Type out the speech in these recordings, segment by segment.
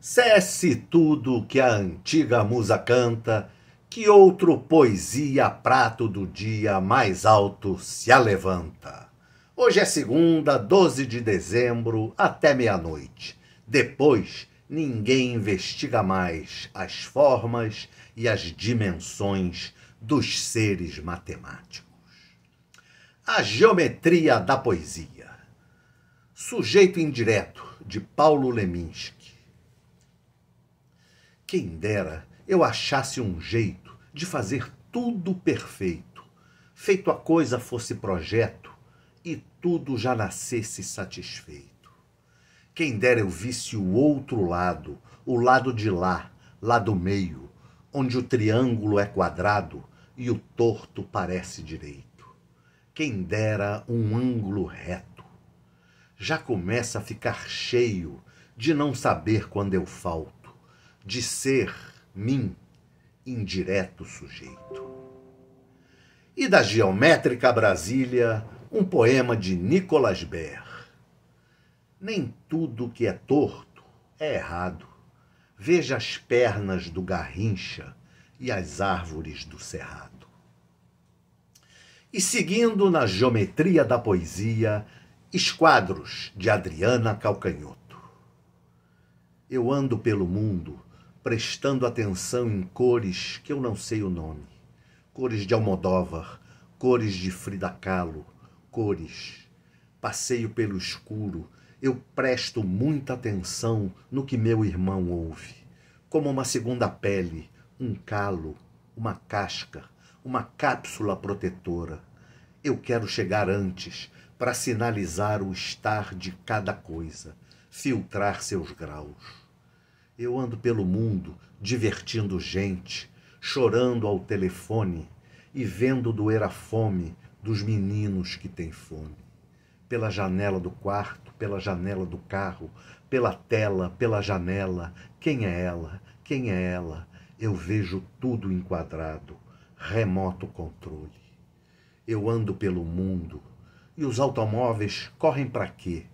Cesse tudo que a antiga musa canta, que outro poesia prato do dia mais alto se alevanta. Hoje é segunda, 12 de dezembro, até meia-noite. Depois, ninguém investiga mais as formas e as dimensões dos seres matemáticos. A geometria da poesia. Sujeito indireto, de Paulo Leminski quem dera eu achasse um jeito de fazer tudo perfeito, feito a coisa fosse projeto e tudo já nascesse satisfeito. Quem dera eu visse o outro lado, o lado de lá, lá do meio, onde o triângulo é quadrado e o torto parece direito. Quem dera um ângulo reto. Já começa a ficar cheio de não saber quando eu falto de ser, mim, indireto sujeito. E da geométrica Brasília, um poema de Nicolas Baer. Nem tudo que é torto é errado. Veja as pernas do Garrincha e as árvores do cerrado. E seguindo na geometria da poesia, esquadros de Adriana Calcanhoto. Eu ando pelo mundo prestando atenção em cores que eu não sei o nome. Cores de Almodóvar, cores de Frida Kahlo, cores. Passeio pelo escuro, eu presto muita atenção no que meu irmão ouve. Como uma segunda pele, um calo, uma casca, uma cápsula protetora. Eu quero chegar antes para sinalizar o estar de cada coisa, filtrar seus graus. Eu ando pelo mundo, divertindo gente, chorando ao telefone e vendo doer a fome dos meninos que têm fome. Pela janela do quarto, pela janela do carro, pela tela, pela janela, quem é ela? Quem é ela? Eu vejo tudo enquadrado, remoto controle. Eu ando pelo mundo e os automóveis correm para quê?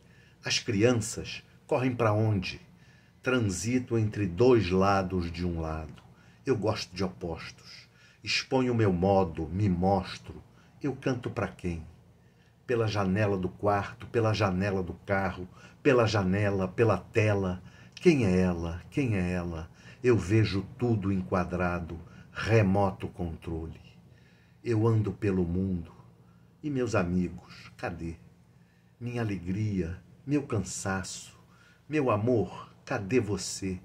As crianças correm para onde? transito entre dois lados de um lado. Eu gosto de opostos. Exponho meu modo, me mostro. Eu canto para quem? Pela janela do quarto, pela janela do carro, pela janela, pela tela. Quem é ela? Quem é ela? Eu vejo tudo enquadrado, remoto controle. Eu ando pelo mundo. E meus amigos, cadê? Minha alegria, meu cansaço, meu amor, Cadê você?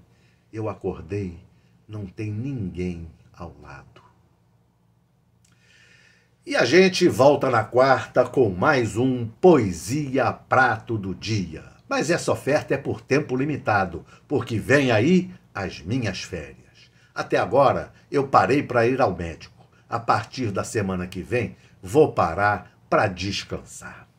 Eu acordei, não tem ninguém ao lado. E a gente volta na quarta com mais um Poesia Prato do Dia. Mas essa oferta é por tempo limitado, porque vem aí as minhas férias. Até agora eu parei para ir ao médico. A partir da semana que vem, vou parar para descansar.